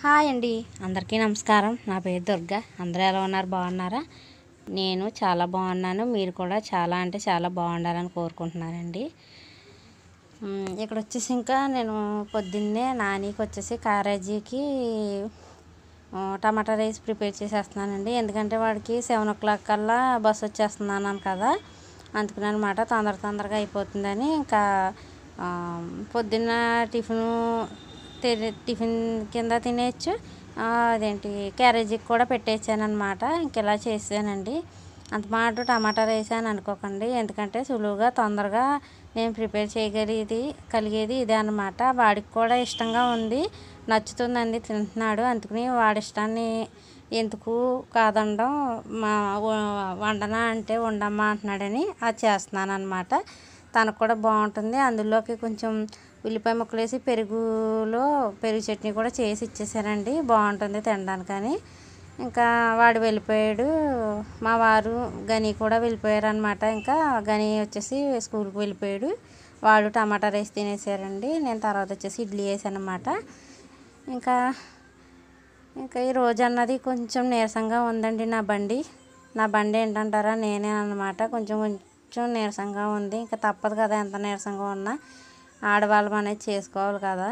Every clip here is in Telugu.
హాయ్ అండి అందరికీ నమస్కారం నా పేరు దుర్గా అందరూ ఎలా ఉన్నారు బాగున్నారా నేను చాలా బాగున్నాను మీరు కూడా చాలా అంటే చాలా బాగుండాలని కోరుకుంటున్నానండి ఇక్కడ వచ్చేసి ఇంకా నేను పొద్దున్నే నానికి వచ్చేసి కారేజీకి టమాటా రైస్ ప్రిపేర్ చేసేస్తున్నానండి ఎందుకంటే వాడికి సెవెన్ ఓ క్లాక్ కల్లా బస్సు వచ్చేస్తున్నాను కదా అందుకునమాట తొందర తొందరగా అయిపోతుందని ఇంకా పొద్దున్న టిఫిను టిఫిన్ కింద తినేయచ్చు అదేంటి క్యారేజీకి కూడా అనమాట ఇంక ఇలా చేసానండి అంత మాట టమాటా వేసాను అనుకోకండి ఎందుకంటే సులువుగా తొందరగా నేను ప్రిపేర్ చేయగలిగేది కలిగేది ఇదే అనమాట వాడికి కూడా ఇష్టంగా ఉంది నచ్చుతుందండి తింటున్నాడు అందుకని వాడి ఇష్టాన్ని ఎందుకు కాదనడం మా వండనా అంటే వండమ్మా అంటున్నాడని అది చేస్తున్నాను అనమాట తనకు కూడా బాగుంటుంది అందులోకి కొంచెం ఉల్లిపాయ ముక్కలు వేసి పెరుగులో పెరుగు చట్నీ కూడా చేసి ఇచ్చేసారండి బాగుంటుంది తినడానికని ఇంకా వాడు వెళ్ళిపోయాడు మా వారు గని కూడా వెళ్ళిపోయారు అనమాట ఇంకా గని వచ్చేసి స్కూల్కి వెళ్ళిపోయాడు వాడు టమాటా రైస్ తినేసారండి నేను తర్వాత వచ్చేసి ఇడ్లీ వేసాను అనమాట ఇంకా ఇంకా ఈ రోజు అన్నది కొంచెం నీరసంగా ఉందండి నా బండి నా బండి ఏంటంటారా నేనే అనమాట కొంచెం కొంచెం నీరసంగా ఉంది ఇంకా తప్పదు కదా ఎంత నీరసంగా ఉన్నా ఆడవాళ్ళం అనేది చేసుకోవాలి కదా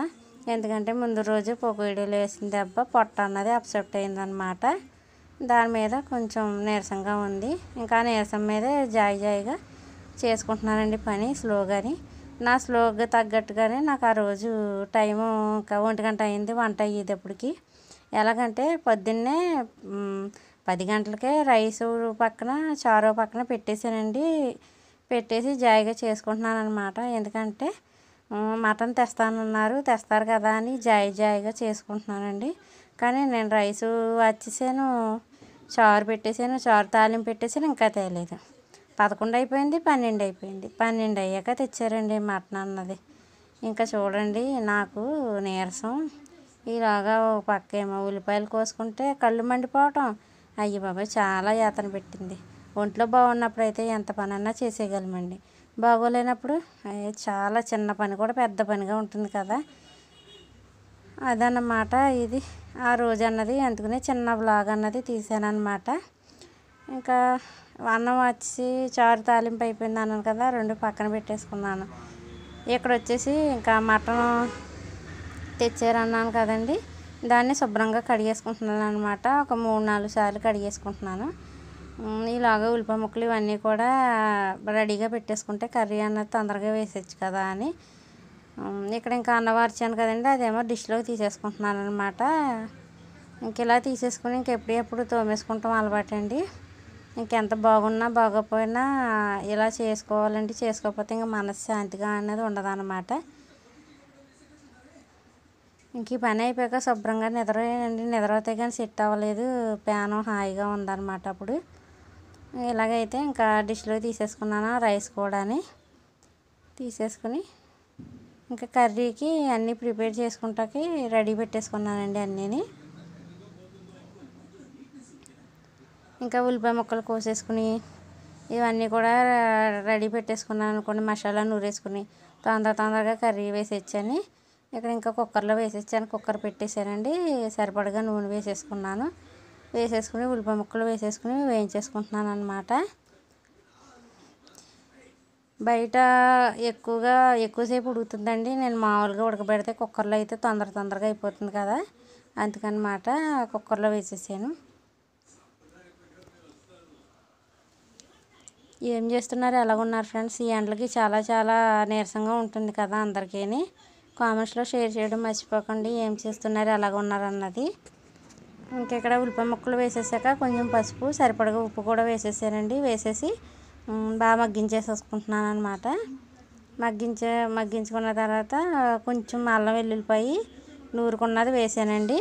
ఎందుకంటే ముందు రోజు పొగిడీలు వేసిన దెబ్బ పొట్ట అన్నది అప్సెప్ట్ అయిందనమాట దాని మీద కొంచెం నీరసంగా ఉంది ఇంకా నీరసం మీద జాయి జాయిగా చేసుకుంటున్నానండి పని స్లోగాని నా స్లోగా తగ్గట్టుగానే నాకు ఆ రోజు టైము ఇంకా ఒంటి గంట అయింది వంట అయ్యేటప్పటికి ఎలాగంటే పొద్దున్నే పది గంటలకే రైసు పక్కన చారు పక్కన పెట్టేశానండి పెట్టేసి జాయిగా చేసుకుంటున్నాను అనమాట ఎందుకంటే మటన్ తెస్తానన్నారు తెస్తారు కదా అని జాయి జాయిగా చేసుకుంటున్నానండి కానీ నేను రైసు వచ్చేసాను చారు పెట్టేసాను చారు తాలింపు పెట్టేసాను ఇంకా తేలేదు పదకొండు అయిపోయింది పన్నెండు అయిపోయింది పన్నెండు అయ్యాక తెచ్చారండి మటన్ అన్నది ఇంకా చూడండి నాకు నీరసం ఇలాగా ఒక పక్క ఏమో ఉల్లిపాయలు కోసుకుంటే కళ్ళు మండిపోవటం అయ్య బాబాయ్ చాలా యాతన పెట్టింది ఒంట్లో బాగున్నప్పుడు అయితే ఎంత పనన్నా చేసేయగలమండి బాగోలేనప్పుడు అయ్యే చాలా చిన్న పని కూడా పెద్ద పనిగా ఉంటుంది కదా అదన్నమాట ఇది ఆ రోజు అన్నది అందుకునే చిన్న బ్లాగ్ అన్నది తీసానమాట ఇంకా అన్నం వచ్చి చారు తాలింపు అయిపోయింది అన్నాను కదా రెండు పక్కన పెట్టేసుకున్నాను ఇక్కడ వచ్చేసి ఇంకా మటన్ తెచ్చారన్నాను కదండి దాన్ని శుభ్రంగా కడిగేసుకుంటున్నాను అనమాట ఒక మూడు నాలుగు సార్లు కడిగేసుకుంటున్నాను ఇలాగ ఉల్లిపాయ ముక్కలు ఇవన్నీ కూడా రెడీగా పెట్టేసుకుంటే కర్రీ అన్నది తొందరగా వేసేచ్చు కదా అని ఇక్కడ ఇంకా అన్నవార్చాను కదండి అదేమో డిష్లోకి తీసేసుకుంటున్నాను అనమాట ఇంక ఇలా తీసేసుకుని ఇంకెప్పుడెప్పుడు తోమేసుకుంటాం అలవాటండి ఇంకెంత బాగున్నా బాగోకపోయినా ఇలా చేసుకోవాలంటే చేసుకోకపోతే ఇంకా మనశ్శాంతిగా అనేది ఉండదు ఇంక ఈ పని అయిపోయాక శుభ్రంగా నిద్రనండి నిద్రపోతే కానీ సెట్ అవ్వలేదు ప్యాన్ హాయిగా ఉందన్నమాట అప్పుడు ఇలాగైతే ఇంకా డిష్లో తీసేసుకున్నాను రైస్ కూడాని తీసేసుకుని ఇంకా కర్రీకి అన్నీ ప్రిపేర్ చేసుకుంటాకి రెడీ పెట్టేసుకున్నానండి అన్నీని ఇంకా ఉల్లిపాయ ముక్కలు కోసేసుకుని ఇవన్నీ కూడా రెడీ పెట్టేసుకున్నాను అనుకోండి మసాలా నూరేసుకుని తొందర తొందరగా కర్రీ వేసి ఇచ్చని ఇక్కడ ఇంకా కుక్కర్లో వేసేసాను కుక్కర్ పెట్టేశానండి సరిపడగా నూనె వేసేసుకున్నాను వేసేసుకుని ఉల్లిపాయ ముక్కలు వేసేసుకుని వేయించేసుకుంటున్నాను అనమాట బయట ఎక్కువగా ఎక్కువసేపు ఉడుకుతుందండి నేను మామూలుగా ఉడకబెడితే కుక్కర్లో అయితే తొందర తొందరగా అయిపోతుంది కదా అందుకనమాట కుక్కర్లో వేసేసాను ఏం చేస్తున్నారు ఎలాగున్నారు ఫ్రెండ్స్ ఈ ఎండలకి చాలా చాలా నీరసంగా ఉంటుంది కదా అందరికీ కామెంట్స్లో షేర్ చేయడం మర్చిపోకండి ఏం చేస్తున్నారు ఎలాగ ఉన్నారన్నది ఇంకెక్కడ ఉల్లిపాయ ముక్కలు వేసేసాక కొంచెం పసుపు సరిపడగా ఉప్పు కూడా వేసేసానండి వేసేసి బాగా మగ్గించేసేసుకుంటున్నాను అనమాట మగ్గించే మగ్గించుకున్న తర్వాత కొంచెం అల్లం వెల్లుల్లిపాయి నూరుకున్నది వేసానండి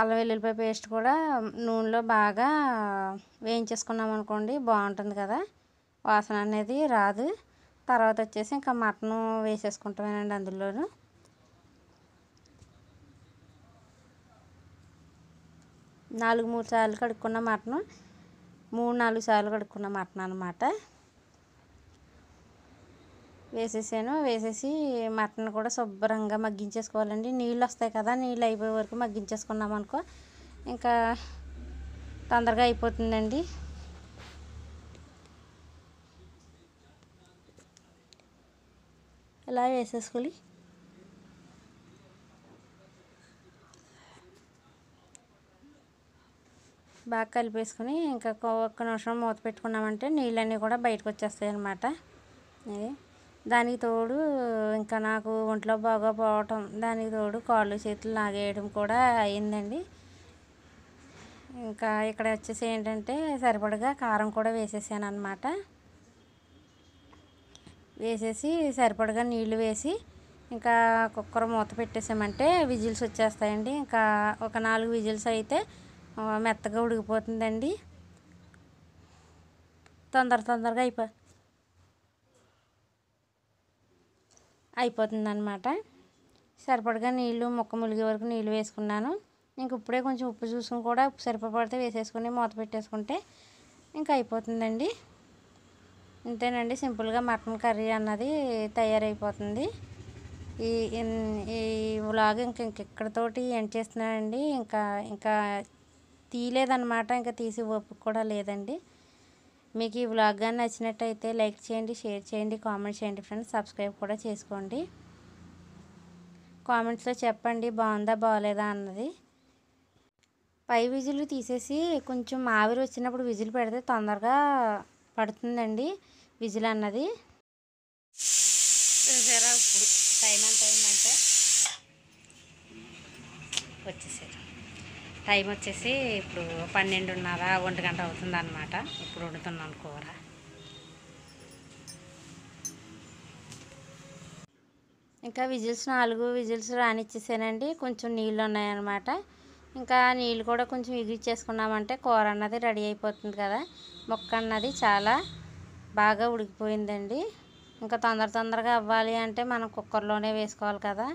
అల్లం వెల్లుల్లిపాయ పేస్ట్ కూడా నూనెలో బాగా వేయించేసుకున్నాం అనుకోండి బాగుంటుంది కదా వాసన అనేది రాదు తర్వాత వచ్చేసి ఇంకా మటను వేసేసుకుంటామేనండి అందులోను నాలుగు మూడు సార్లు కడుక్కున్న మటను మూడు నాలుగు సార్లు కడుక్కున్న మటన్ అనమాట వేసేసాను వేసేసి మటన్ కూడా శుభ్రంగా మగ్గించేసుకోవాలండి నీళ్ళు వస్తాయి కదా నీళ్ళు అయిపోయే వరకు మగ్గించేసుకున్నాం అనుకో ఇంకా తొందరగా అయిపోతుందండి ఎలా వేసేసుకొని బాగా కలిపేసుకొని ఇంకా ఒక్క నిమిషం మూత పెట్టుకున్నామంటే నీళ్ళన్నీ కూడా బయటకు వచ్చేస్తాయి అన్నమాట ఇది దానికి తోడు ఇంకా నాకు ఒంట్లో పోవటం దానికి తోడు కాళ్ళు చేతులు లాగేయడం కూడా అయిందండి ఇంకా ఇక్కడ వచ్చేసి ఏంటంటే సరిపడగా కారం కూడా వేసేసాను అనమాట వేసేసి సరిపడగా నీళ్లు వేసి ఇంకా కుక్కర్ మూత పెట్టేసామంటే విజిల్స్ వచ్చేస్తాయండి ఇంకా ఒక నాలుగు విజిల్స్ అయితే మెత్తగా ఉడికిపోతుందండి తొందర తొందరగా అయిపో అయిపోతుందన్నమాట సరిపడగా నీళ్ళు మొక్క ములిగే వరకు నీళ్ళు వేసుకున్నాను ఇంక ఇప్పుడే కొంచెం ఉప్పు చూసుకుని కూడా ఉప్పు సరిపడితే వేసేసుకుని మూత పెట్టేసుకుంటే ఇంకా అయిపోతుందండి అంతేనండి సింపుల్గా మటన్ కర్రీ అన్నది తయారైపోతుంది ఈ ఈ వ్లాగ్ ఇంక ఇంకెక్కడితోటి ఎండ్ చేస్తున్నానండి ఇంకా ఇంకా తీయలేదన్నమాట ఇంకా తీసి ఓపిక కూడా లేదండి మీకు ఈ వ్లాగ్ కానీ నచ్చినట్టయితే లైక్ చేయండి షేర్ చేయండి కామెంట్ చేయండి ఫ్రెండ్స్ సబ్స్క్రైబ్ కూడా చేసుకోండి కామెంట్స్లో చెప్పండి బాగుందా బాగలేదా అన్నది పై విజులు తీసేసి కొంచెం ఆవిరి వచ్చినప్పుడు విజులు పెడితే తొందరగా పడుతుందండి విజిల్ అన్నది చూసారా ఇప్పుడు టైం ఎంత అయిందంటే వచ్చేసారు టైం వచ్చేసి ఇప్పుడు పన్నెండున్నర ఒంటి గంట అవుతుందన్నమాట ఇప్పుడు వండుతున్నాను కూర ఇంకా విజిల్స్ నాలుగు విజిల్స్ రానిచ్చేసానండి కొంచెం నీళ్ళు ఉన్నాయన్నమాట ఇంకా నీళ్ళు కూడా కొంచెం ఇగిచ్చేసుకున్నామంటే కూర అన్నది రెడీ అయిపోతుంది కదా మొక్క అన్నది చాలా బాగా ఉడికిపోయిందండి ఇంకా తొందర తొందరగా అవ్వాలి అంటే మనం కుక్కర్లోనే వేసుకోవాలి కదా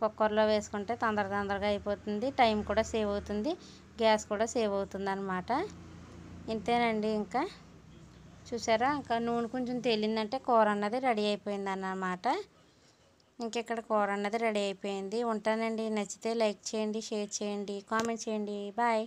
కుక్కర్లో వేసుకుంటే తొందర తొందరగా అయిపోతుంది టైం కూడా సేవ్ అవుతుంది గ్యాస్ కూడా సేవ్ అవుతుంది అనమాట ఇంతేనండి ఇంకా చూసారా ఇంకా నూనె కొంచెం తేలిందంటే కూర అన్నది రెడీ అయిపోయింది అన్నమాట ఇంకెక్కడ కూర అన్నది రెడీ అయిపోయింది ఉంటానండి నచ్చితే లైక్ చేయండి షేర్ చేయండి కామెంట్ చేయండి బాయ్